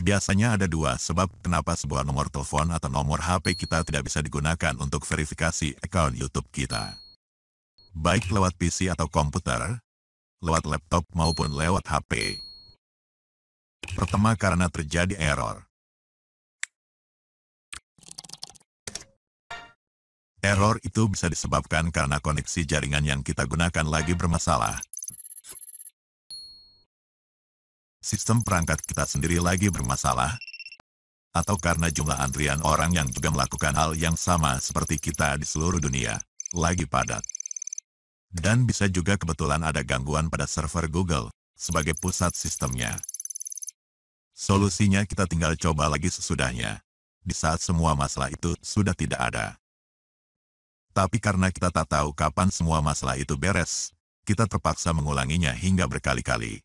Biasanya ada dua sebab kenapa sebuah nomor telepon atau nomor HP kita tidak bisa digunakan untuk verifikasi account YouTube kita. Baik lewat PC atau komputer, lewat laptop maupun lewat HP. Pertama karena terjadi error. Error itu bisa disebabkan karena koneksi jaringan yang kita gunakan lagi bermasalah, Sistem perangkat kita sendiri lagi bermasalah? Atau karena jumlah antrian orang yang juga melakukan hal yang sama seperti kita di seluruh dunia, lagi padat? Dan bisa juga kebetulan ada gangguan pada server Google, sebagai pusat sistemnya. Solusinya kita tinggal coba lagi sesudahnya, di saat semua masalah itu sudah tidak ada. Tapi karena kita tak tahu kapan semua masalah itu beres, kita terpaksa mengulanginya hingga berkali-kali.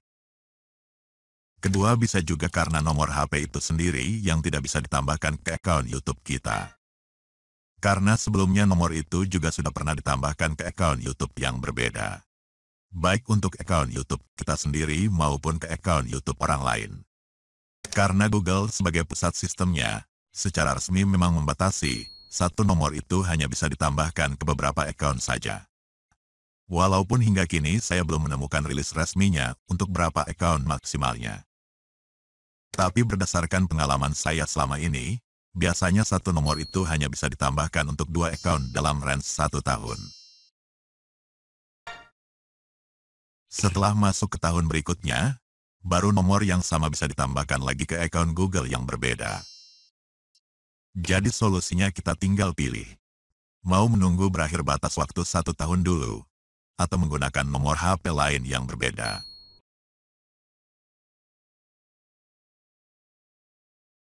Kedua bisa juga karena nomor HP itu sendiri yang tidak bisa ditambahkan ke akun YouTube kita. Karena sebelumnya nomor itu juga sudah pernah ditambahkan ke akun YouTube yang berbeda. Baik untuk akun YouTube kita sendiri maupun ke akun YouTube orang lain. Karena Google sebagai pusat sistemnya, secara resmi memang membatasi, satu nomor itu hanya bisa ditambahkan ke beberapa akun saja. Walaupun hingga kini saya belum menemukan rilis resminya untuk berapa account maksimalnya. Tapi berdasarkan pengalaman saya selama ini, biasanya satu nomor itu hanya bisa ditambahkan untuk dua account dalam range satu tahun. Setelah masuk ke tahun berikutnya, baru nomor yang sama bisa ditambahkan lagi ke account Google yang berbeda. Jadi solusinya kita tinggal pilih. Mau menunggu berakhir batas waktu satu tahun dulu, atau menggunakan nomor HP lain yang berbeda.